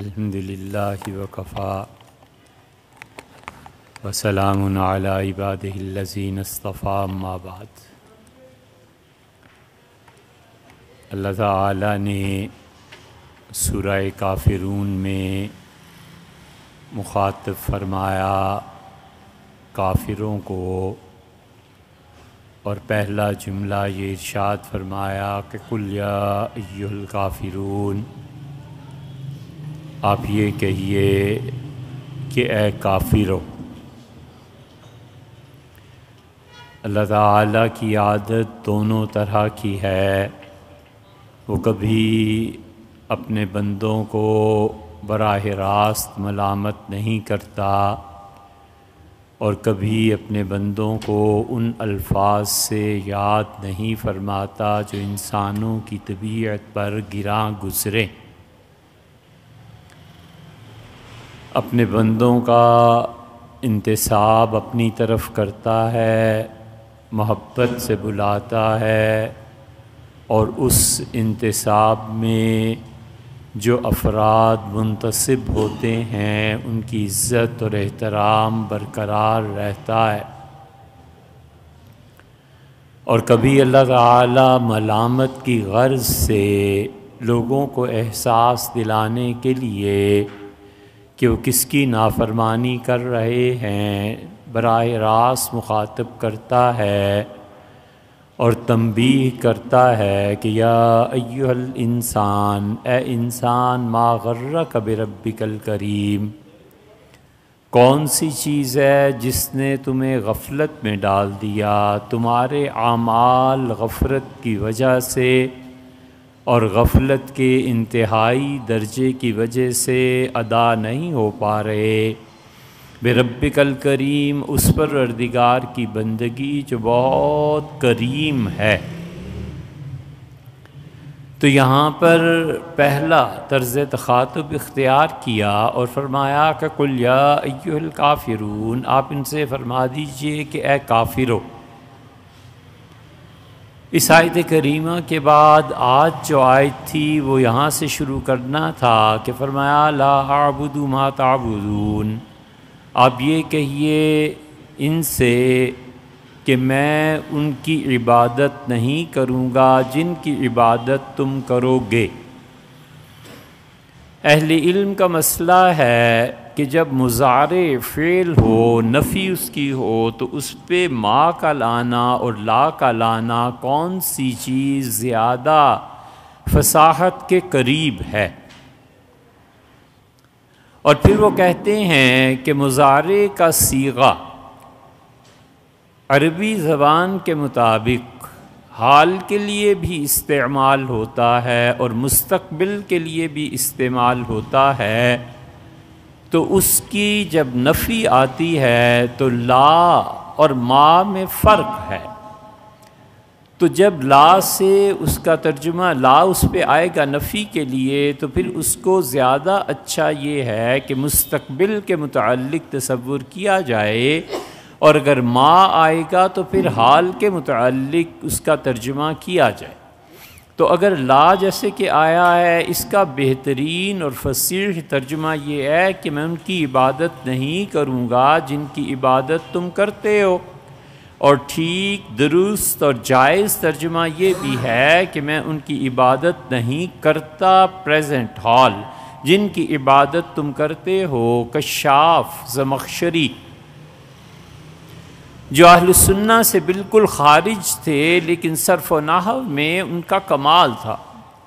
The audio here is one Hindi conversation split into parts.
अल्हम्दुलिल्लाह वकफ़ा वसलाम इबादीन अस्तफ़ा माबाद अल्लाह ताला ने सूरह काफिरून में मुखातब फरमाया काफिरों को और पहला जुमला ये इरशाद फरमाया कि कुल काफिरून आप ये कहिए कि ए हो अल्लाह ताला की आदत दोनों तरह की है वो कभी अपने बंदों को बराह रास्त मलामत नहीं करता और कभी अपने बंदों को उन अल्फाज से याद नहीं फरमाता जो इंसानों की तबीयत पर गिरा गुज़रें अपने बंदों का इंतसाब अपनी तरफ करता है मोहब्बत से बुलाता है और उस इंतसाब में जो अफराद मुंतसब होते हैं उनकी इज़्ज़त और एहतराम बरकरार रहता है और कभी अल्लाह ताला मलामत की गर्ज से लोगों को एहसास दिलाने के लिए कि वो किसकी नाफरमानी कर रहे हैं बर रास मुखातब करता है और तंबी करता है कि या अयल इंसान ए इंसान मा कब कबिरबिकल करीम कौन सी चीज़ है जिसने तुम्हें गफलत में डाल दिया तुम्हारे आमाल गफरत की वजह से और गफलत के इंतहाई दर्जे की वजह से अदा नहीं हो पा रहे बेरबिकल करीम उस पर वर्दिगार की बंदगी जो बहुत करीम है तो यहाँ पर पहला तर्ज तखातब इख्तियार किया और फरमाया का कुल काफिरून आप इनसे फरमा दीजिए कि ए काफिरों इस आयत करीमा के बाद आज जो आयत थी वो यहाँ से शुरू करना था कि फरमाया ला आबुदू मा ताबुदून आप ये कहिए इनसे कि मैं उनकी इबादत नहीं करूँगा जिनकी इबादत तुम करोगे अहल इल्म का मसला है कि जब मुजारे फ़ेल हो नफ़ी उसकी हो तो उस पर माँ का लाना और ला का लाना कौन सी चीज़ ज़्यादा फसाहत के करीब है और फिर वो कहते हैं कि मुजारे का सीगा अरबी ज़बान के मुताबिक हाल के लिए भी इस्तेमाल होता है और मुस्तकबिल के लिए भी इस्तेमाल होता है तो उसकी जब नफ़ी आती है तो ला और माँ में फ़र्क है तो जब ला से उसका तर्जुमा ला उस पर आएगा नफ़ी के लिए तो फिर उसको ज़्यादा अच्छा ये है कि मुस्तबिल के मुतल तस्वुर किया जाए और अगर माँ आएगा तो फिर हाल के मुतल उसका तर्जुमा किया जाए तो अगर ला जैसे कि आया है इसका बेहतरीन और फसीह तर्जुमा ये है कि मैं उनकी इबादत नहीं करूँगा जिनकी इबादत तुम करते हो और ठीक दुरुस्त और जायज़ तर्जुमा ये भी है कि मैं उनकी इबादत नहीं करता प्रेजेंट हॉल जिनकी इबादत तुम करते हो कशाफ जमखशरी जो अहलसन्ना से बिल्कुल खारिज थे लेकिन सरफ नाहव में उनका कमाल था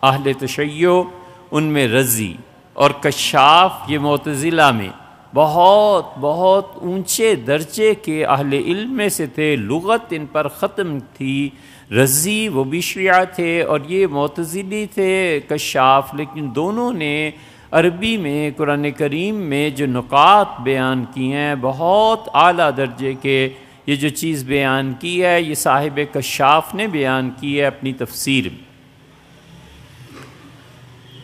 अहल तशैय उनमें रजी और कशाफ ये मतज़िला में बहुत बहुत ऊंचे दर्जे के अहल इल्म से थे लगत इन पर ख़त्म थी रजी व बिशिया थे और ये मतज़िली थे कशाफ लेकिन दोनों ने अरबी में कुरान करीम में जो नुकात बयान किए हैं बहुत अली दर्जे के ये जो चीज़ बयान की है ये साहिब कशाफ ने बयान की है अपनी तफसीर में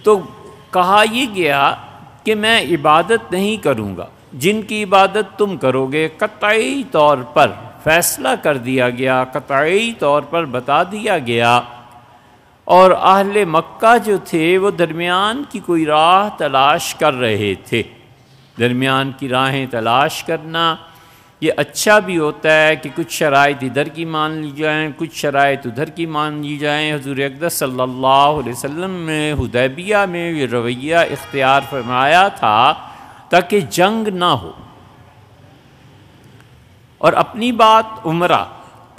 तो कहा यह गया कि मैं इबादत नहीं करूँगा जिनकी इबादत तुम करोगे कतई तौर पर फैसला कर दिया गया कतई तौर पर बता दिया गया और अहल मक्का जो थे वो दरमियान की कोई राह तलाश कर रहे थे दरमियान की राहें तलाश करना ये अच्छा भी होता है कि कुछ शराइत इधर की मान ली जाएँ कुछ शराइ उधर की मान ली जाएँ हजूर अकदर सल्ला वसम ने हदैबिया में ये रवैया इख्तियार फरमाया था ताकि जंग ना हो और अपनी बात उमरा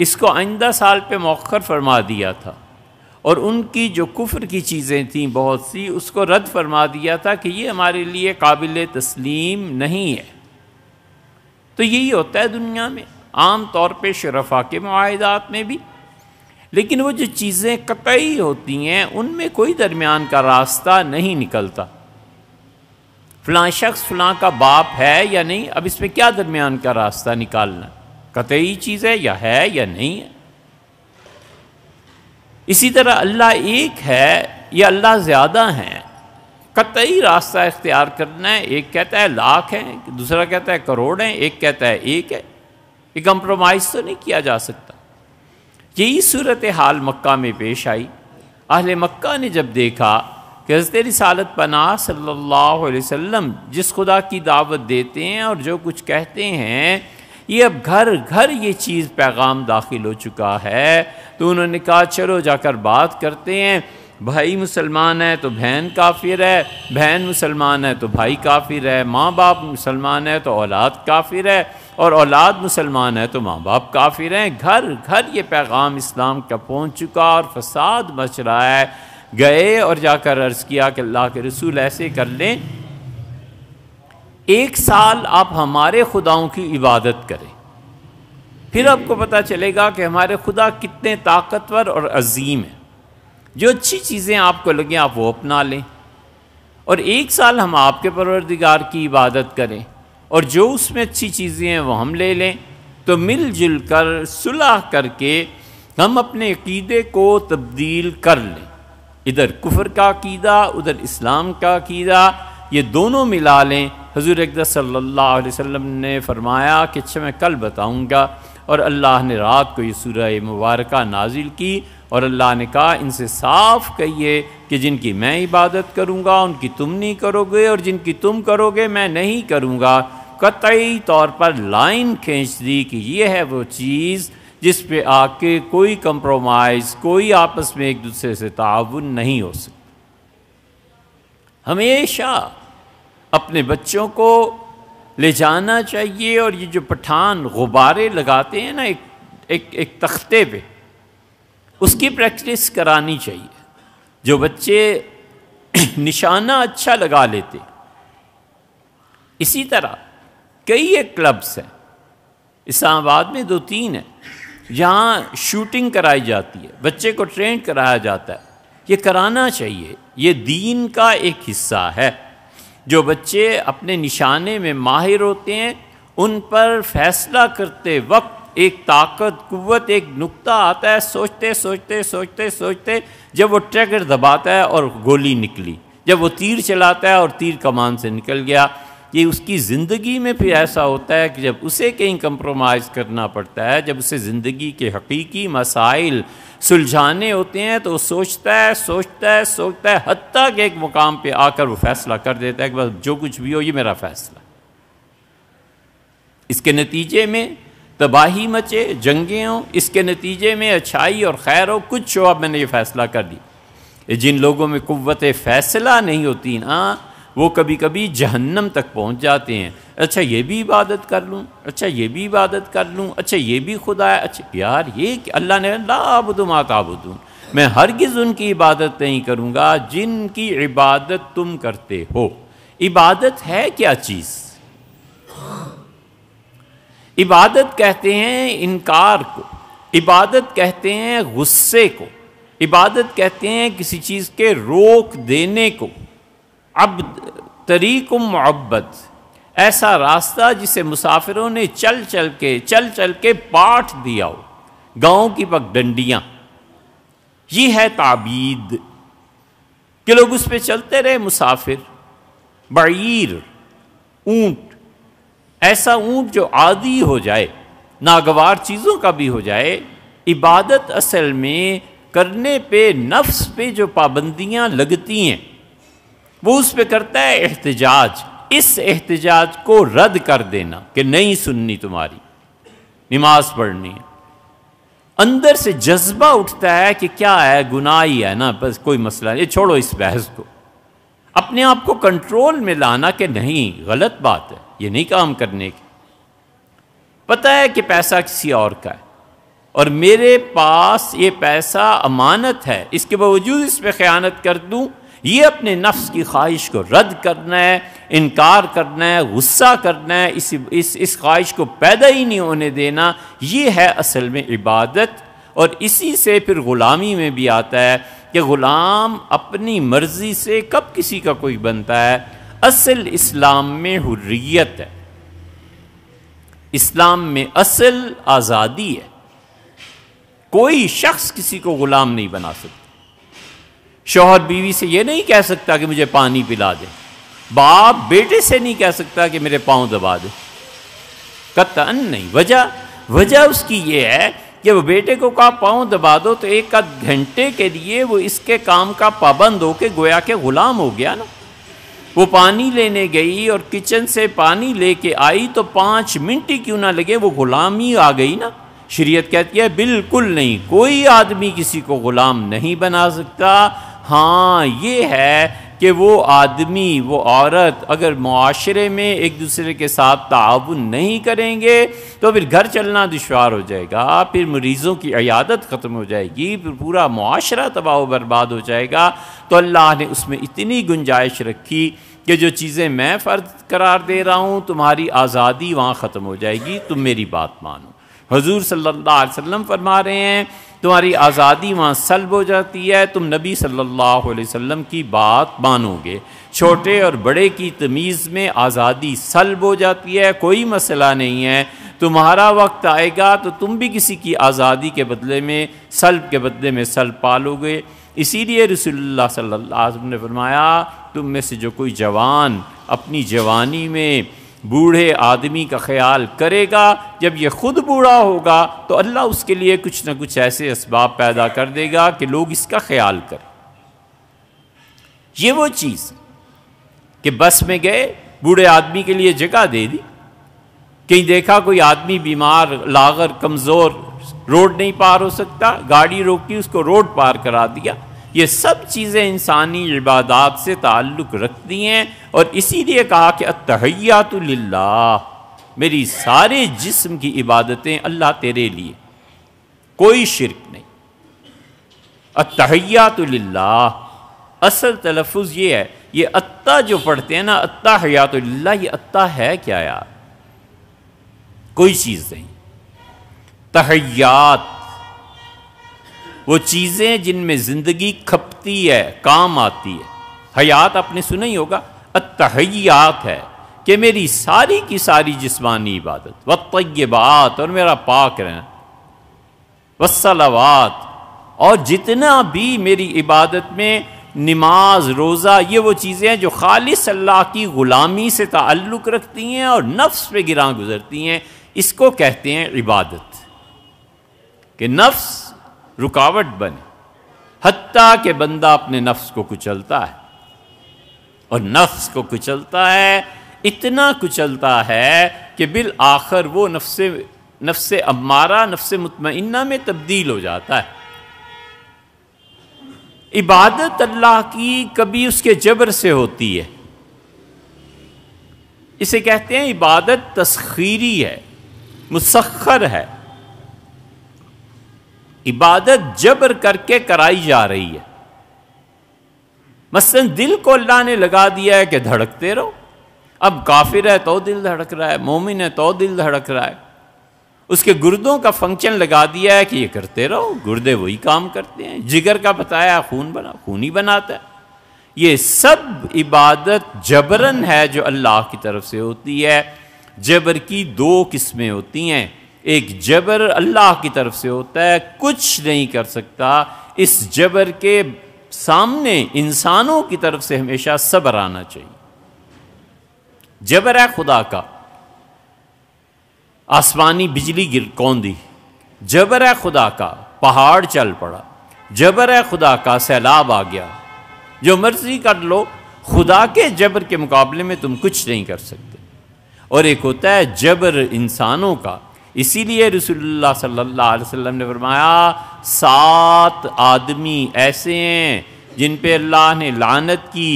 इसको आइंदा साल पर मौखर फरमा दिया था और उनकी जो कुफ्र की चीज़ें थीं बहुत सी उसको रद्द फरमा दिया था कि ये हमारे लिए काबिल तस्लीम नहीं है तो यही होता है दुनिया में आम तौर पे शरफा के माहदात में भी लेकिन वो जो चीज़ें कतई होती हैं उनमें कोई दरमियान का रास्ता नहीं निकलता फलां शख्स फलां का बाप है या नहीं अब इसमें क्या दरमियान का रास्ता निकालना कतई चीज़ है या है या नहीं है इसी तरह अल्लाह एक है या अल्लाह ज़्यादा हैं कतई रास्ता इख्तियार करना है एक कहता है लाख है दूसरा कहता है करोड़ है एक कहता है एक है ये कंप्रोमाइज़ तो नहीं किया जा सकता यही सूरत हाल मक्का में पेश आई अहल मक्का ने जब देखा कि हजरत रिसालत पना सल्ला वम जिस खुदा की दावत देते हैं और जो कुछ कहते हैं ये अब घर घर ये चीज़ पैगाम दाखिल हो चुका है तो उन्होंने कहा चलो जाकर बात करते हैं भाई मुसलमान है तो बहन काफिर है बहन मुसलमान है तो भाई काफिर है माँ बाप मुसलमान है तो औलाद काफिर है और औलाद मुसलमान है तो माँ बाप काफिर हैं घर घर ये पैगाम इस्लाम का पहुँच चुका और फसाद मच रहा है गए और जाकर अर्ज़ किया कि अल्लाह के रसूल ऐसे कर लें एक साल आप हमारे खुदाओं की इबादत करें फिर आपको पता चलेगा कि हमारे खुदा कितने ताकतवर और अजीम हैं जो अच्छी चीज़ें आपको लगें आप वो अपना लें और एक साल हम आपके परवरदिगार की इबादत करें और जो उसमें अच्छी चीज़ें हैं वो हम ले लें तो मिलजुल कर सुलह करके हम अपने अकीदे को तब्दील कर लें इधर कुफर का अकीदा उधर इस्लाम का अकीदा ये दोनों मिला लें हजूर अकदर सल्ला वसम ने फरमाया कि अच्छा मैं कल बताऊँगा और अल्लाह ने रात को ये सूरह मुबारक नाजिल की और अल्लाह ने कहा इनसे साफ कहिए कि जिनकी मैं इबादत करूँगा उनकी तुम नहीं करोगे और जिनकी तुम करोगे मैं नहीं करूँगा कतई तौर पर लाइन खींच दी कि यह है वो चीज़ जिस पे आके कोई कंप्रोमाइज़ कोई आपस में एक दूसरे से ताउन नहीं हो सकता हमेशा अपने बच्चों को ले जाना चाहिए और ये जो पठान गुब्बारे लगाते हैं ना एक एक एक तख्ते पे उसकी प्रैक्टिस करानी चाहिए जो बच्चे निशाना अच्छा लगा लेते इसी तरह कई एक क्लब्स हैं इस्लामाबाद में दो तीन हैं जहाँ शूटिंग कराई जाती है बच्चे को ट्रेन कराया जाता है ये कराना चाहिए ये दीन का एक हिस्सा है जो बच्चे अपने निशाने में माहिर होते हैं उन पर फैसला करते वक्त एक ताकत कुत एक नुक्ता आता है सोचते सोचते सोचते सोचते जब वो ट्रैगर दबाता है और गोली निकली जब वो तीर चलाता है और तीर कमान से निकल गया ये उसकी ज़िंदगी में फिर ऐसा होता है कि जब उसे कहीं कंप्रोमाइज़ करना पड़ता है जब उसे ज़िंदगी के हकीकी मसाइल सुलझाने होते हैं तो सोचता है सोचता है सोचता है हद तक एक मुकाम पे आकर वो फैसला कर देता है कि बस जो कुछ भी हो ये मेरा फैसला इसके नतीजे में तबाही मचे जंगे हों इसके नतीजे में अच्छाई और खैर हो कुछ हो अब मैंने ये फ़ैसला कर दी जिन लोगों में कुत फैसला नहीं होती ना वो कभी कभी जहन्नम तक पहुंच जाते हैं अच्छा ये भी इबादत कर लूँ अच्छा ये भी इबादत कर लूँ अच्छा ये भी खुदा है अच्छा यार ये अल्लाह ने मा काबुदू मैं हरगिज़ उनकी इबादत नहीं करूँगा जिनकी इबादत तुम करते हो इबादत है क्या चीज़ इबादत कहते हैं इनकार को इबादत कहते हैं गुस्से को इबादत कहते हैं किसी चीज़ के रोक देने को अब तरीक मोहब्बत ऐसा रास्ता जिसे मुसाफिरों ने चल चल के चल चल के पाठ दिया हो गाँव की पगडंडियाँ ये है ताबीद कि लोग उस पर चलते रहे मुसाफिर बीर ऊंट ऐसा ऊंट जो आदि हो जाए नागवार चीज़ों का भी हो जाए इबादत असल में करने पे नफ्स पे जो पाबंदियां लगती हैं वो उस पर करता है एहतजाज इस एहतजाज को रद्द कर देना कि नहीं सुननी तुम्हारी नमाज पढ़नी है अंदर से जज्बा उठता है कि क्या है गुनाह ही है ना बस कोई मसला नहीं छोड़ो इस बहस को अपने आप को कंट्रोल में लाना कि नहीं गलत बात है ये नहीं काम करने की पता है कि पैसा किसी और का है और मेरे पास ये पैसा अमानत है इसके बावजूद इस पर ख़यानत कर दूँ ये अपने नफ्स की ख्वाहिश को रद्द करना है इनकार करना है गुस्सा करना है इस इस इस ख्वाहिश को पैदा ही नहीं होने देना ये है असल में इबादत और इसी से फिर ग़ुलामी में भी आता है कि ग़ुलाम अपनी मर्ज़ी से कब किसी का कोई बनता है असल इस्लाम में हुर्रियत है इस्लाम में असल आज़ादी है कोई शख्स किसी को ग़ुलाम नहीं बना सकता शोहर बीवी से ये नहीं कह सकता कि मुझे पानी पिला दे बाप बेटे से नहीं कह सकता कि मेरे पाँव दबा दे कतन नहीं वजह वजह उसकी ये है कि वो बेटे को कहा पाँव दबा दो तो एक आध घंटे के लिए वो इसके काम का पाबंद हो के गोया के ग़ुलाम हो गया ना वो पानी लेने गई और किचन से पानी लेके आई तो पाँच मिनट ही क्यों ना लगे वो ग़ुलामी आ गई ना शरीयत कहती है बिल्कुल नहीं कोई आदमी किसी को ग़ुलाम नहीं बना सकता हाँ ये है कि वो आदमी वो औरत अगर माशरे में एक दूसरे के साथ ताउन नहीं करेंगे तो फिर घर चलना दुशवार हो जाएगा फिर मरीज़ों की अयादत ख़त्म हो जाएगी फिर पूरा माशरा तबाह बर्बाद हो जाएगा तो अल्लाह ने उसमें इतनी गुंजाइश रखी कि जो चीज़ें मैं फ़र्ज करार दे रहा हूँ तुम्हारी आज़ादी वहाँ ख़त्म हो जाएगी तुम मेरी बात मानो हजूर सल्लाम फरमा रहे हैं तुम्हारी आज़ादी वहाँ सलब हो जाती है तुम नबी सल्लल्लाहु अलैहि वसल्लम की बात मानोगे छोटे और बड़े की तमीज़ में आज़ादी सलब हो जाती है कोई मसला नहीं है तुम्हारा वक्त आएगा तो तुम भी किसी की आज़ादी के बदले में सलब के बदले में सलब पालोगे इसीलिए रसोल्ला सल्ला ने फरमाया तुम में से जो कोई जवान अपनी जवानी में बूढ़े आदमी का ख्याल करेगा जब ये ख़ुद बूढ़ा होगा तो अल्लाह उसके लिए कुछ ना कुछ ऐसे इसबाब पैदा कर देगा कि लोग इसका ख्याल करें ये वो चीज़ कि बस में गए बूढ़े आदमी के लिए जगह दे दी कहीं देखा कोई आदमी बीमार लागर कमज़ोर रोड नहीं पार हो सकता गाड़ी रोकी उसको रोड पार करा दिया ये सब चीज़ें इंसानी इबादत से ताल्लुक़ रखती हैं और इसीलिए कहा कि अतहैयातुल्ला मेरी सारे जिस्म की इबादतें अल्लाह तेरे लिए कोई शिरक नहीं अतहैयातुल्ला असल तलफ़ ये है ये अत्ता जो पढ़ते हैं ना अत्ता हयात ये अत्ता है क्या यार कोई चीज़ नहीं तहयात वो चीज़ें जिनमें ज़िंदगी खपती है काम आती है हयात आपने सुना ही होगा अतहयात है कि मेरी सारी की सारी जिस्मानी इबादत व तयबात और मेरा पाक रहना वसलावात और जितना भी मेरी इबादत में नमाज रोज़ा ये वो चीज़ें हैं जो खालिस अल्लाह की ग़ुलामी से ताल्लुक़ रखती हैं और नफ्स पे गिरा गुज़रती हैं इसको कहते हैं इबादत कि नफ्स रुकावट बने हत्या के बंदा अपने नफ्स को कुचलता है और नफ्स को कुचलता है इतना कुचलता है कि बिल आखिर वो नफ्स नफ्स अमारा नफ्स मुतमना में तब्दील हो जाता है इबादत अल्लाह की कभी उसके जबर से होती है इसे कहते हैं इबादत तस्खीरी है मुसखर है इबादत जबर करके कराई जा रही है मसलन दिल को अल्लाह ने लगा दिया है कि धड़कते रहो अब काफिर है तो दिल धड़क रहा है मोमिन है तो दिल धड़क रहा है उसके गुर्दों का फंक्शन लगा दिया है कि ये करते रहो गुर्दे वही काम करते हैं जिगर का बताया खून बना खून ही बनाता है ये सब इबादत जबरन है जो अल्लाह की तरफ से होती है जबर की दो किस्में होती हैं एक जबर अल्लाह की तरफ से होता है कुछ नहीं कर सकता इस जबर के सामने इंसानों की तरफ से हमेशा सब्र आना चाहिए जबर है खुदा का आसमानी बिजली गिर कौन दी जबर है खुदा का पहाड़ चल पड़ा जबर है खुदा का सैलाब आ गया जो मर्जी कर लो खुदा के जबर के मुकाबले में तुम कुछ नहीं कर सकते और एक होता है जबर इंसानों का इसीलिए रसूलुल्लाह सल्लल्लाहु अलैहि वसल्लम ने फरमाया सात आदमी ऐसे हैं जिन पे अल्लाह ने लानत की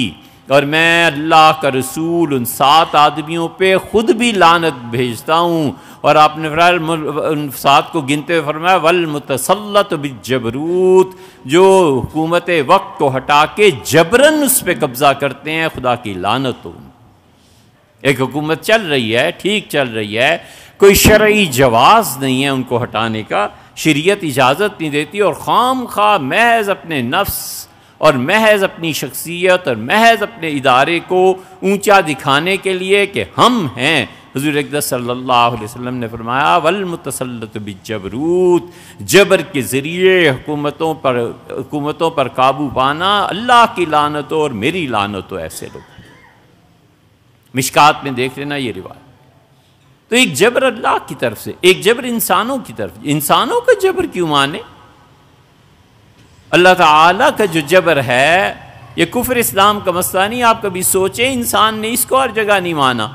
और मैं अल्लाह का रसूल उन सात आदमियों पे ख़ुद भी लानत भेजता हूँ और आपने फरमाया उन सात को गिनते हुए फरमाया वल मुतसलत जबरूत जो हुकूमत वक्त को हटा के जबरन उस पर कब्ज़ा करते हैं खुदा की लानत हो एक हुकूमत चल रही है ठीक चल रही है कोई शर्य जवाज़ नहीं है उनको हटाने का शरीयत इजाज़त नहीं देती और खाम खा महज अपने नफ्स और महज अपनी शख्सियत और महज अपने इदारे को ऊंचा दिखाने के लिए कि हम हैं हजूर अकदस सल्लल्लाहु अलैहि वसल्लम ने फरमाया वल मुतसलत बिजबरूत जबर के ज़रिए हुकूमतों पर हुकूमतों पर काबू पाना अल्लाह की लानत और मेरी लानत हो ऐसे लोग मिशकात में देख लेना ये रिवाज तो एक जबर अल्लाह की तरफ से एक जबर इंसानों की तरफ इंसानों का जबर क्यों माने अल्लाह ताला का जो जबर है ये कुफर इस्लाम का मसला नहीं आप कभी सोचे इंसान ने इसको और जगह नहीं माना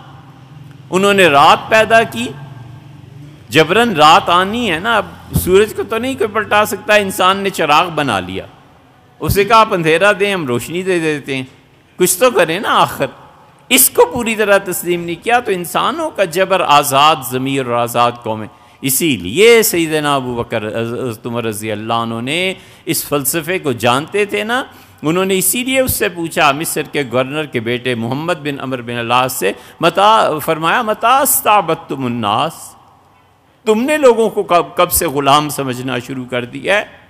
उन्होंने रात पैदा की जबरन रात आनी है ना अब सूरज को तो नहीं कोई पलटा सकता इंसान ने चिराग बना लिया उसे कहा आप अंधेरा दें हम रोशनी दे देते हैं कुछ तो करें ना आखिर इसको पूरी तरह तस्लीम नहीं किया तो इंसानों का जबर आज़ाद ज़मीर और आज़ाद कौमें इसीलिए सईदना अबू बकर तुमर रजी अल्लाह ने इस फ़लसफ़े को जानते थे ना उन्होंने इसीलिए उससे पूछा मिस्र के गवर्नर के बेटे मोहम्मद बिन अमर बिन अल्लाह से मता फरमाया मतास्ताबत तुमन्नास तुमने लोगों को कब कब से ग़ुलाम समझना शुरू कर दिया है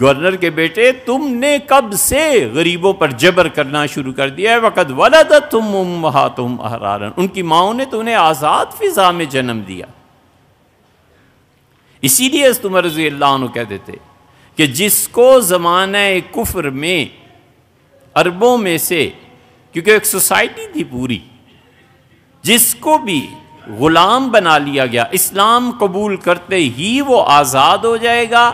गवर्नर के बेटे तुमने कब से गरीबों पर जबर करना शुरू कर दिया है वक़द वलद तुम उम्मा तुम अहरारन उनकी माओ ने तो उन्हें आज़ाद फिजा में जन्म दिया इसीलिए तुम रजी अल्लाह कह देते कि जिसको ज़माना कुफर में अरबों में से क्योंकि एक सोसाइटी थी पूरी जिसको भी ग़ुलाम बना लिया गया इस्लाम कबूल करते ही वो आज़ाद हो जाएगा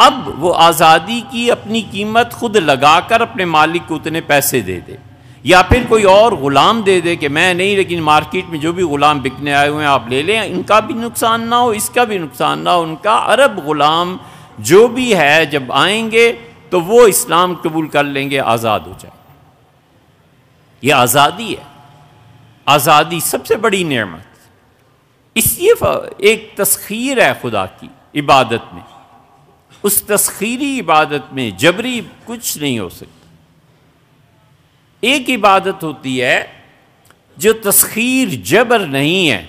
अब वो आज़ादी की अपनी कीमत खुद लगाकर अपने मालिक को उतने पैसे दे दे या फिर कोई और ग़ुलाम दे दे कि मैं नहीं लेकिन मार्केट में जो भी ग़ुलाम बिकने आए हुए हैं आप ले लें इनका भी नुकसान ना हो इसका भी नुकसान ना हो उनका अरब ग़ुलाम जो भी है जब आएंगे तो वो इस्लाम कबूल कर लेंगे आज़ाद हो जाए ये आज़ादी है आज़ादी सबसे बड़ी नेमत इसलिए एक तस्खीर है खुदा की इबादत में उस तस्खीरी इबादत में जबरी कुछ नहीं हो सकता एक इबादत होती है जो तस्खीर जबर नहीं है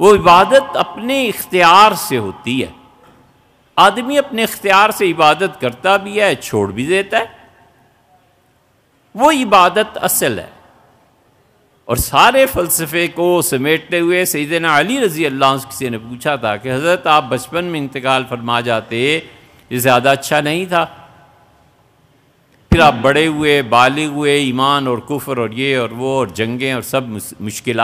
वो इबादत अपने इख्तियार से होती है आदमी अपने इख्तियार से इबादत करता भी है छोड़ भी देता है वो इबादत असल है और सारे फ़लसफ़े को समेटते हुए सईदन अली रज़ी अल्लाह किसी ने पूछा था कि हज़रत आप बचपन में इंतकाल फरमा जाते ये ज़्यादा अच्छा नहीं था फिर आप बड़े हुए बाले हुए ईमान और कुफर और ये और वो और जंगें और सब मुश्किल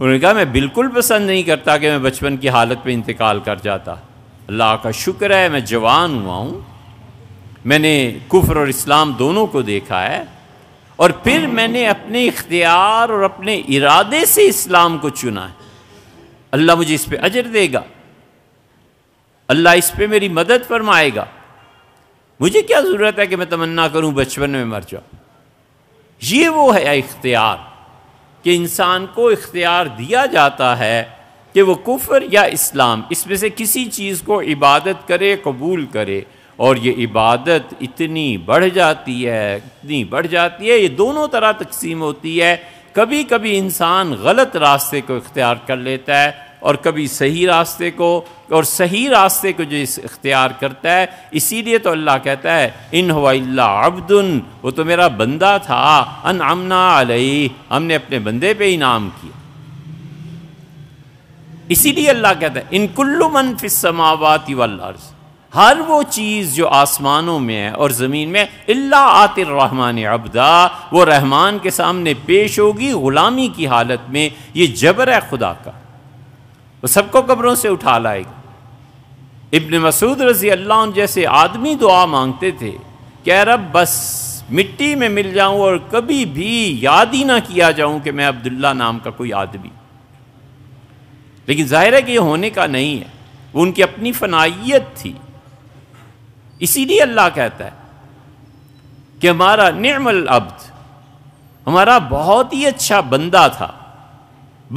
उन्होंने कहा मैं बिल्कुल पसंद नहीं करता कि मैं बचपन की हालत में इंतकाल कर जाता अल्लाह का शुक्र है मैं जवान हुआ हूँ मैंने कुफर और इस्लाम दोनों को देखा है और फिर मैंने अपने इख्तियार और अपने इरादे से इस्लाम को चुना है अल्लाह मुझे इस पर अजर देगा अल्लाह इस पर मेरी मदद फरमाएगा मुझे क्या ज़रूरत है कि मैं तमन्ना करूं बचपन में मर जाऊं ये वो है इख्तियार कि इंसान को इख्तियार दिया जाता है कि वो कुफर या इस्लाम इसमें से किसी चीज़ को इबादत करे कबूल करे और ये इबादत इतनी बढ़ जाती है इतनी बढ़ जाती है ये दोनों तरह तकसीम होती है कभी कभी इंसान गलत रास्ते को इख्तियार कर लेता है और कभी सही रास्ते को और सही रास्ते को जो इस इख्तियार करता है इसीलिए तो अल्लाह कहता है इन हवाल्ला अब्दुन वो तो मेरा बंदा था अन अमना अलई हमने अपने बंदे पे इनाम किया इसीलिए अल्लाह कहता है इन कुल्लु मन वल अर्ज हर वो चीज़ जो आसमानों में है और ज़मीन में अल्ला आतिर रहमान अब्दा वो रहमान के सामने पेश होगी ग़ुलामी की हालत में ये जबर है खुदा का वो सबको कब्रों से उठा लाएगा इबन मसूद रजी अल्लाह जैसे आदमी दुआ मांगते थे कह रब बस मिट्टी में मिल जाऊं और कभी भी याद ही ना किया जाऊं कि मैं अब्दुल्ला नाम का कोई आदमी लेकिन जाहिर है कि ये होने का नहीं है वो उनकी अपनी फनाइत थी इसीलिए अल्लाह कहता है कि हमारा निर्मल अब्द हमारा बहुत ही अच्छा बंदा था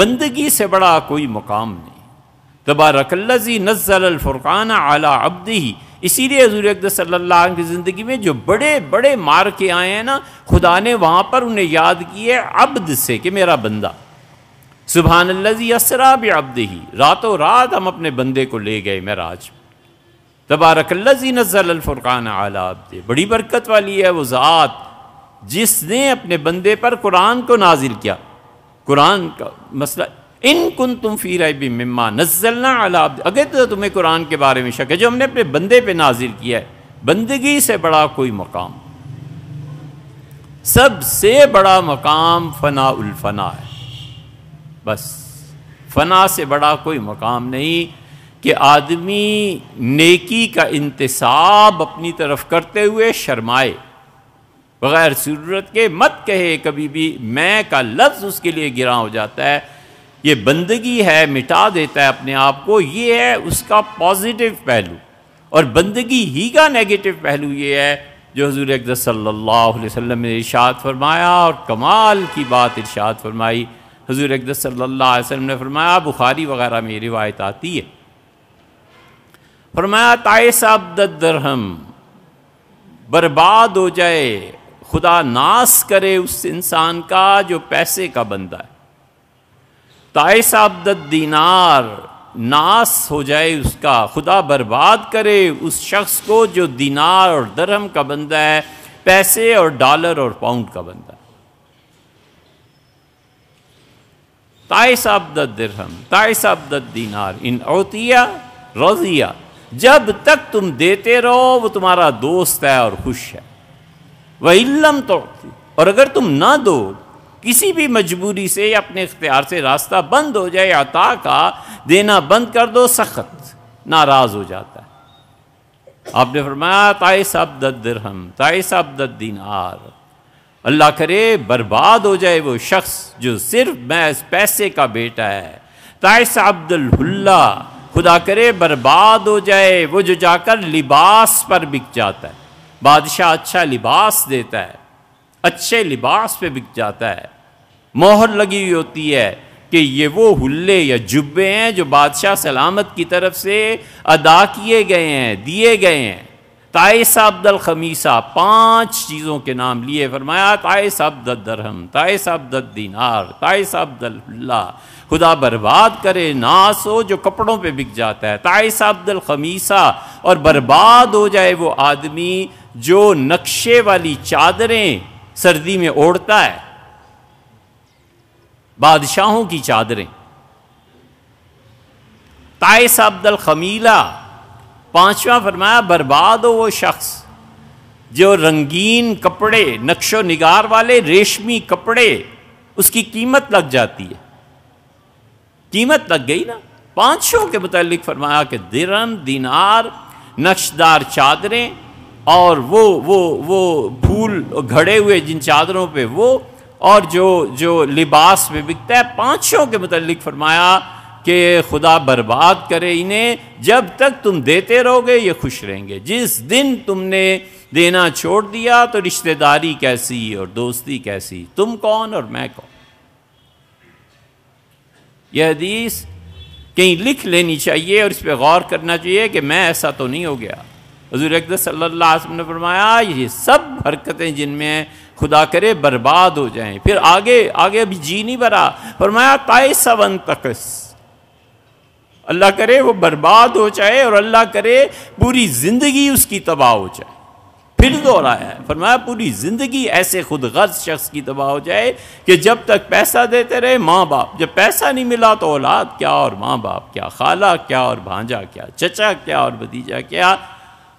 बंदगी से बड़ा कोई मुकाम नहीं तबारकल्लजी नज़लफ़ुरक़ान आला अब्द ही इसीलिए हजूर अकद सल्ला की ज़िंदगी में जो बड़े बड़े मार के आए हैं ना खुदा ने वहां पर उन्हें याद किए अब्द से कि मेरा बंदा सुबहानल्लजी असरा भी अब्द ही रातों रात हम अपने बंदे को ले गए आज तबारकल्लाजी नज़लफ़ुरान आलाब्दे बड़ी बरकत वाली है वो ज़ात जिसने अपने बंदे पर कुरान को नाजिल किया कुरान का मसला इन कुन तुम फी रबी मम्मा नजलना अलाब अगर तो तुम्हें कुरान के बारे में शक है जो हमने अपने बंदे पर नाजिल किया है बंदगी से बड़ा कोई मकाम सबसे बड़ा मकाम फ़ना फना है बस फना से बड़ा कोई मकाम नहीं कि आदमी नेकी का इंतसाब अपनी तरफ करते हुए शर्माए बग़ैर ज़रूरत के मत कहे कभी भी मैं का लफ्ज़ उसके लिए गिरा हो जाता है ये बंदगी है मिटा देता है अपने आप को ये है उसका पॉजिटिव पहलू और बंदगी ही का नेगेटिव पहलू ये है जो हजूर अकदर सल्लल्लाहु अलैहि वसल्लम ने इर्शाद फरमाया और कमाल की बात इर्शाद फरमाई हजूर अकदर सल्लल्लाहु अलैहि वसल्लम ने फरमाया बुखारी वगैरह में रिवायत आती है फरमाया ताइस अब्द दरहम बर्बाद हो जाए खुदा नाश करे उस इंसान का जो पैसे का बंदा है ताइस अब्द दीनार नाश हो जाए उसका खुदा बर्बाद करे उस शख्स को जो दीनार और दरहम का बंदा है पैसे और डॉलर और पाउंड का बंदा है ताइस अब्द दरहम ताइस अब्द दीनार इन औतिया रोजिया जब तक तुम देते रहो वो तुम्हारा दोस्त है और खुश है वह इलम तो और अगर तुम ना दो किसी भी मजबूरी से या अपने इख्तियार से रास्ता बंद हो जाए अता का देना बंद कर दो सख्त नाराज हो जाता है आपने फरमाया ताइस अब दरहम ताइस अब आर अल्लाह करे बर्बाद हो जाए वो शख्स जो सिर्फ मैं पैसे का बेटा है ताइस अब्दुल्ला खुदा करे बर्बाद हो जाए वो जो जाकर लिबास पर बिक जाता है बादशाह अच्छा लिबास देता है अच्छे लिबास पे बिक जाता है मोहर लगी हुई होती है कि ये वो हुल्ले या जुब्बे हैं जो बादशाह सलामत की तरफ से अदा किए गए हैं दिए गए हैं तायसा अब्दल खमीसा पांच चीज़ों के नाम लिए फरमाया तायसा अब्दल दरहम तायसा अब्दल दीनार तायसा अब्दल खुदा बर्बाद करे नाश हो जो कपड़ों पे बिक जाता है ताइसा अब्दुल खमीसा और बर्बाद हो जाए वो आदमी जो नक्शे वाली चादरें सर्दी में ओढ़ता है बादशाहों की चादरें ताइस अब्दल खमीला पांचवा फरमाया बर्बाद हो वो शख्स जो रंगीन कपड़े नक्शो निगार वाले रेशमी कपड़े उसकी कीमत लग जाती है कीमत लग गई ना पाँच सौ के मतलब फरमाया कि दिरम दिनार नक्शदार चादरें और वो वो वो फूल घड़े हुए जिन चादरों पे वो और जो जो लिबास में बिकता है पाँच सौ के मतलब फरमाया कि खुदा बर्बाद करे इन्हें जब तक तुम देते रहोगे ये खुश रहेंगे जिस दिन तुमने देना छोड़ दिया तो रिश्तेदारी कैसी और दोस्ती कैसी तुम कौन और मैं कौन यह हदीस कहीं लिख लेनी चाहिए और इस पर गौर करना चाहिए कि मैं ऐसा तो नहीं हो गया हजूर अकदस ने फरमाया ये सब हरकतें जिनमें खुदा करे बर्बाद हो जाएं फिर आगे आगे अभी जी नहीं भरा फरमाया ताय सवन तकस अल्लाह करे वो बर्बाद हो जाए और अल्लाह करे पूरी ज़िंदगी उसकी तबाह हो जाए फिर दोहराया है फरमाया पूरी ज़िंदगी ऐसे खुद गर्ज शख्स की तबाह हो जाए कि जब तक पैसा देते रहे माँ बाप जब पैसा नहीं मिला तो औलाद क्या और माँ बाप क्या खाला क्या और भांजा क्या चचा क्या और भतीजा क्या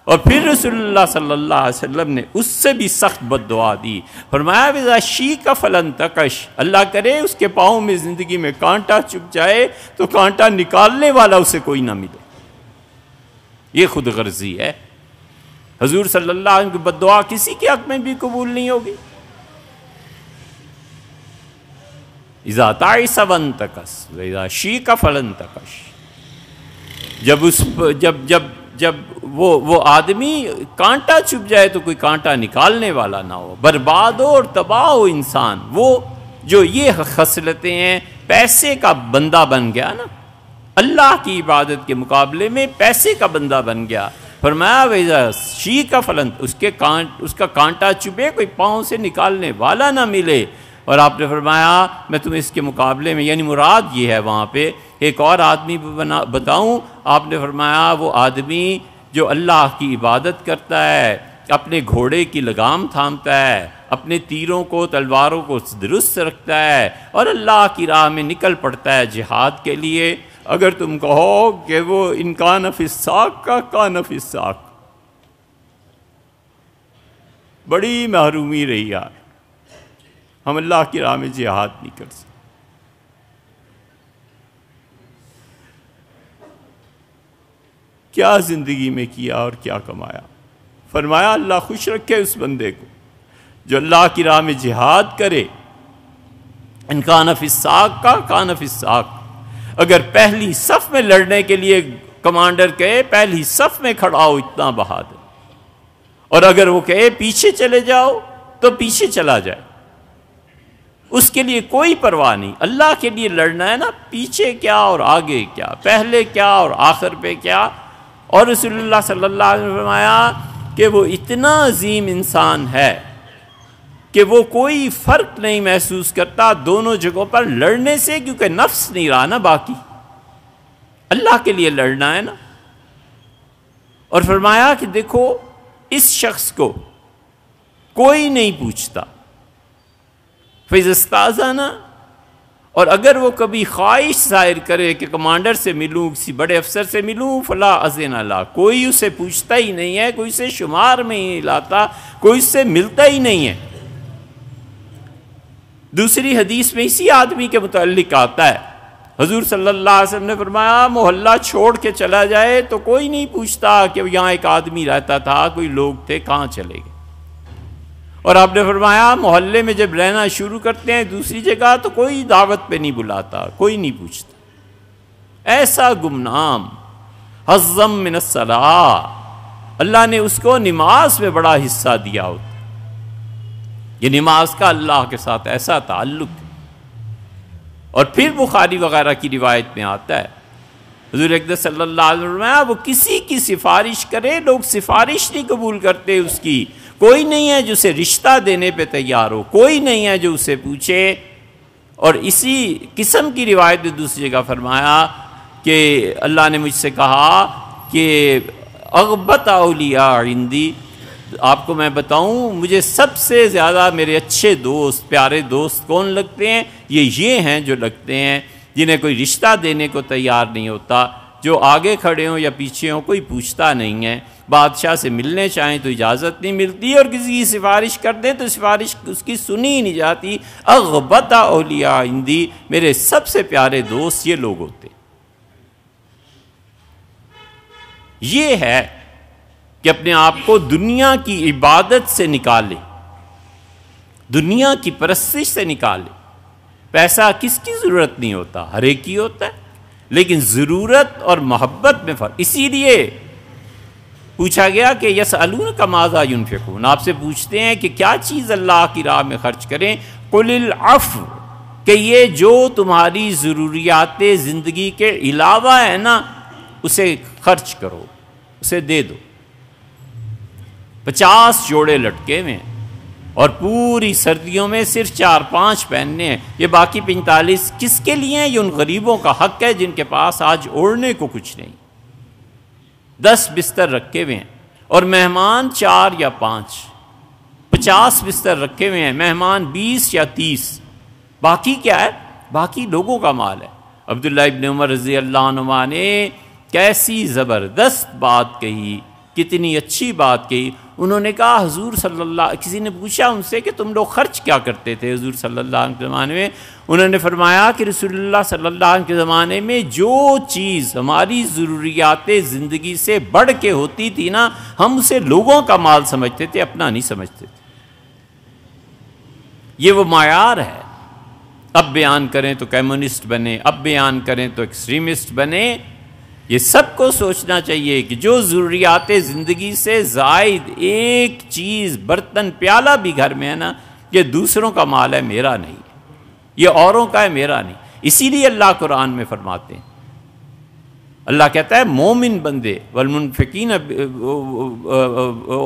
और फिर रसोल्ला सल्ला वसम ने उससे भी सख्त बद दुआ दी फरमाया शी का फलन तकश अल्लाह करे उसके पाँव में ज़िंदगी में कांटा चुप जाए तो कांटा निकालने वाला उसे कोई ना मिले ये खुद गर्जी है हजूर सल्लल्लाहु अलैहि वसल्लम की बदवा किसी के हक में भी कबूल नहीं होगी इज़ा सवन तकस शी का फलन तकश जब उस जब जब जब वो वो आदमी कांटा छुप जाए तो कोई कांटा निकालने वाला ना हो बर्बाद हो और तबाह हो इंसान वो जो ये खसलतें हैं पैसे का बंदा बन गया ना अल्लाह की इबादत के मुकाबले में पैसे का बंदा बन गया फरमाया वेजा शी का फलन उसके कांट उसका कांटा चुभे कोई पाँव से निकालने वाला ना मिले और आपने फरमाया मैं तुम्हें इसके मुकाबले में यानी मुराद ये है वहाँ पे एक और आदमी बना बताऊँ आपने फरमाया वो आदमी जो अल्लाह की इबादत करता है अपने घोड़े की लगाम थामता है अपने तीरों को तलवारों को दुरुस्त रखता है और अल्लाह की राह में निकल पड़ता है जिहाद के लिए अगर तुम कहो कि वो इनका साख का का साख बड़ी महरूमी रही यार हम अल्लाह की राह में जिहाद नहीं कर सकते क्या ज़िंदगी में किया और क्या कमाया फरमाया अल्लाह खुश रखे उस बंदे को जो अल्लाह की राह में जिहाद करे इनका साख का साख अगर पहली सफ में लड़ने के लिए कमांडर कहे पहली सफ में खड़ा हो इतना बहादुर और अगर वो कहे पीछे चले जाओ तो पीछे चला जाए उसके लिए कोई परवाह नहीं अल्लाह के लिए लड़ना है ना पीछे क्या और आगे क्या पहले क्या और आखिर पे क्या और रसोल्ला सल्ला फरमाया कि वो इतना अजीम इंसान है कि वो कोई फ़र्क नहीं महसूस करता दोनों जगहों पर लड़ने से क्योंकि नफ्स नहीं रहा ना बाकी अल्लाह के लिए लड़ना है ना और फरमाया कि देखो इस शख्स को कोई नहीं पूछता ना और अगर वो कभी ख्वाहिश जाहिर करे कि कमांडर से मिलूँ किसी बड़े अफसर से मिलूँ फला अजिन अला कोई उसे पूछता ही नहीं है कोई उसे शुमार में ही लाता कोई उससे मिलता ही नहीं है दूसरी हदीस में इसी आदमी के मुतालिक आता है हजूर सल्ला ने फरमाया मोहल्ला छोड़ के चला जाए तो कोई नहीं पूछता कि यहाँ एक आदमी रहता था कोई लोग थे कहाँ चले गए और आपने फरमाया मोहल्ले में जब रहना शुरू करते हैं दूसरी जगह तो कोई दावत पे नहीं बुलाता कोई नहीं पूछता ऐसा गुमनाम हज़म मिनसला अल्लाह ने उसको नमाज में बड़ा हिस्सा दिया होता ये नमाज का अल्लाह के साथ ऐसा ताल्लुक और फिर बुखारी वगैरह की रिवायत में आता है हजूर अकद सल्ला वो किसी की सिफारिश करे लोग सिफारिश नहीं कबूल करते उसकी कोई नहीं है जो उसे रिश्ता देने पे तैयार हो कोई नहीं है जो उसे पूछे और इसी किस्म की रिवायत ने दूसरी जगह फरमाया कि अल्लाह ने मुझसे कहा कि अगबत अलिया आपको मैं बताऊं मुझे सबसे ज़्यादा मेरे अच्छे दोस्त प्यारे दोस्त कौन लगते हैं ये ये हैं जो लगते हैं जिन्हें कोई रिश्ता देने को तैयार नहीं होता जो आगे खड़े हों या पीछे हों कोई पूछता नहीं है बादशाह से मिलने चाहें तो इजाज़त नहीं मिलती और किसी की सिफारिश कर दें तो सिफारिश उसकी सुनी ही नहीं जाती अगबता ओलिया हिंदी मेरे सबसे प्यारे दोस्त ये लोग होते ये है कि अपने आप को दुनिया की इबादत से निकाले दुनिया की परस्तिश से निकाले पैसा किसकी ज़रूरत नहीं होता हर एक ही होता है लेकिन ज़रूरत और मोहब्बत में फ़र्क इसीलिए पूछा गया कि यस अलून का माजा यून फेकून आपसे पूछते हैं कि क्या चीज़ अल्लाह की राह में खर्च करें कुल अफ़ कि ये जो तुम्हारी ज़रूरियात ज़िंदगी के अलावा है ना उसे खर्च करो उसे दे दो पचास जोड़े लटके हुए हैं और पूरी सर्दियों में सिर्फ चार पांच पहनने हैं ये बाकी पैंतालीस किसके लिए हैं ये उन गरीबों का हक है जिनके पास आज ओढ़ने को कुछ नहीं दस बिस्तर रखे हुए हैं और मेहमान चार या पांच पचास बिस्तर रखे हुए हैं मेहमान बीस या तीस बाकी क्या है बाकी लोगों का माल है अब्दुल्ला इबन उमर रजी अल्लाह ने कैसी ज़बरदस्त बात कही कितनी अच्छी बात कही उन्होंने कहा हजूर सल्ला किसी ने पूछा उनसे कि तुम लोग खर्च क्या करते थे हजूर सल्ला के ज़माने में उन्होंने फरमाया कि रसोल्ला सल्ला के ज़माने में जो चीज़ हमारी ज़रूरियात ज़िंदगी से बढ़ के होती थी ना हम उसे लोगों का माल समझते थे अपना नहीं समझते थे ये वो मैार है अब बयान करें तो कम्युनिस्ट बने अब बयान करें तो एक्सट्रीमिस्ट बने ये सबको सोचना चाहिए कि जो ज़रूरियात ज़िंदगी से जायद एक चीज़ बर्तन प्याला भी घर में है ना ये दूसरों का माल है मेरा नहीं ये औरों का है मेरा नहीं इसीलिए अल्लाह कुरान में फरमाते हैं अल्लाह कहता है मोमिन बंदे वलमुनफिकीन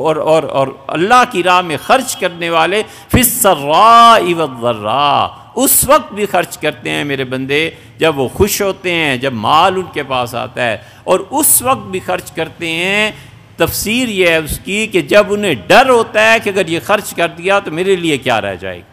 और और और अल्लाह की राह में खर्च करने वाले फिसर्रा इवर्रा उस वक्त भी खर्च करते हैं मेरे बंदे जब वो खुश होते हैं जब माल उनके पास आता है और उस वक्त भी खर्च करते हैं तफसीर यह है उसकी कि जब उन्हें डर होता है कि अगर ये खर्च कर दिया तो मेरे लिए क्या रह जाएगा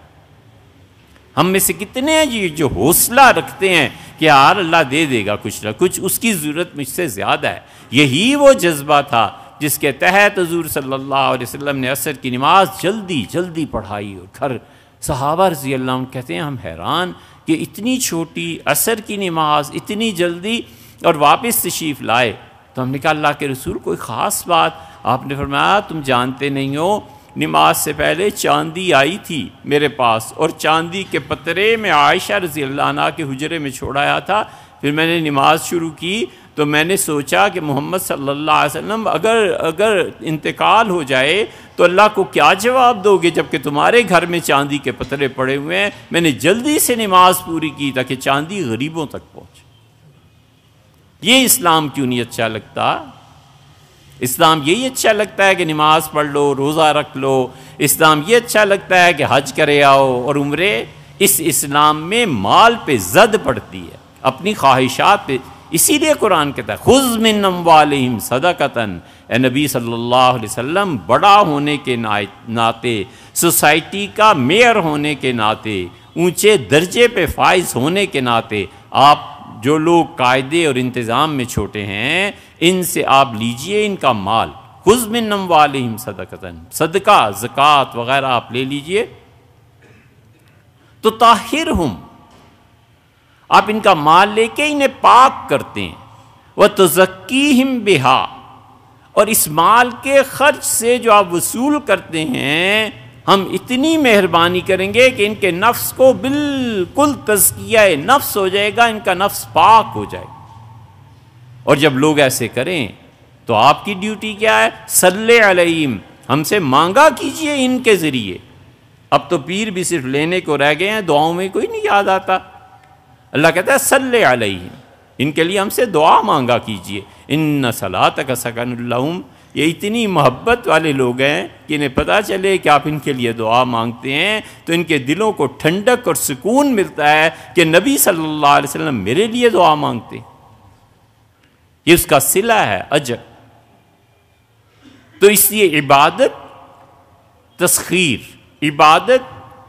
हम में से कितने हैं जी जो हौसला रखते हैं कि यार अल्लाह दे देगा कुछ ना कुछ उसकी ज़रूरत मुझसे ज़्यादा है यही वो जज्बा था जिसके तहत हजूर सल्ला अलैहि ने असर की नमाज जल्दी जल्दी पढ़ाई और घर सहाबा रजी अल्लाह कहते हैं हम हैरान कि इतनी छोटी असर की नमाज इतनी जल्दी और वापस तशीफ़ लाए तो हमने कहा अल्लाह के रसूल कोई ख़ास बात आपने फरमाया तुम जानते नहीं हो नमाज से पहले चांदी आई थी मेरे पास और चांदी के पतरे में आयशा रजी अल्लाह के हजरे में छोड़ाया था फिर मैंने नमाज शुरू की तो मैंने सोचा कि मोहम्मद सल्लल्लाहु अलैहि वसल्लम अगर अगर इंतकाल हो जाए तो अल्लाह को क्या जवाब दोगे जबकि तुम्हारे घर में चांदी के पतरे पड़े हुए हैं मैंने जल्दी से नमाज पूरी की ताकि चांदी गरीबों तक पहुँचे ये इस्लाम क्यों नहीं अच्छा लगता इस्लाम यही अच्छा लगता है कि नमाज पढ़ लो रोज़ा रख लो इस्लाम ये अच्छा लगता है कि हज करे आओ और उम्र इस इस्लाम में माल पे जद पड़ती है अपनी ख्वाहिशात पे इसीलिए कुरान कहता है खुज मिन वालम सदाकतन नबी सल्लल्लाहु अलैहि वसल्लम बड़ा होने के नाते सोसाइटी का मेयर होने के नाते ऊंचे दर्जे पे फाइज होने के नाते आप जो लोग कायदे और इंतज़ाम में छोटे हैं इनसे आप लीजिए इनका माल खुज में नम वालम सदकतन सदका ज़क़़त वगैरह आप ले लीजिए तो ताहिर हम आप इनका माल लेके इन्हें पाक करते हैं वह तो हिम बिहा और इस माल के खर्च से जो आप वसूल करते हैं हम इतनी मेहरबानी करेंगे कि इनके नफ्स को बिल्कुल तजकिया नफ्स हो जाएगा इनका नफ्स पाक हो जाए और जब लोग ऐसे करें तो आपकी ड्यूटी क्या है सल्ले अलीम हमसे मांगा कीजिए इनके ज़रिए अब तो पीर भी सिर्फ लेने को रह गए हैं दुआओं में कोई नहीं याद आता अल्लाह कहता है सल्ले अलीम इनके लिए हमसे दुआ मांगा कीजिए इन सलात का सकन ये इतनी मोहब्बत वाले लोग हैं कि इन्हें पता चले कि आप इनके लिए दुआ मांगते हैं तो इनके दिलों को ठंडक और सुकून मिलता है कि नबी सल्लल्लाहु अलैहि वसल्लम मेरे लिए दुआ मांगते हैं ये उसका सिला है अजब तो इसलिए इबादत तस्खीर इबादत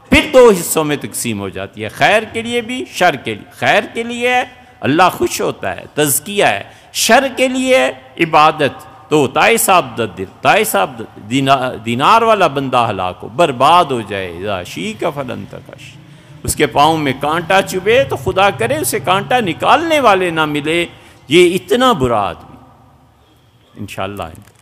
फिर दो हिस्सों में तकसीम हो जाती है खैर के लिए भी शर के लिए खैर के लिए अल्लाह खुश होता है तजकिया है शर के लिए इबादत तो दिल ताए साहब दीना, दीनार वाला बंदा हलाक हो बर्बाद हो जाए शी का फलन तकश उसके पाँव में कांटा चुभे तो खुदा करे उसे कांटा निकालने वाले ना मिले ये इतना बुरा आदमी इन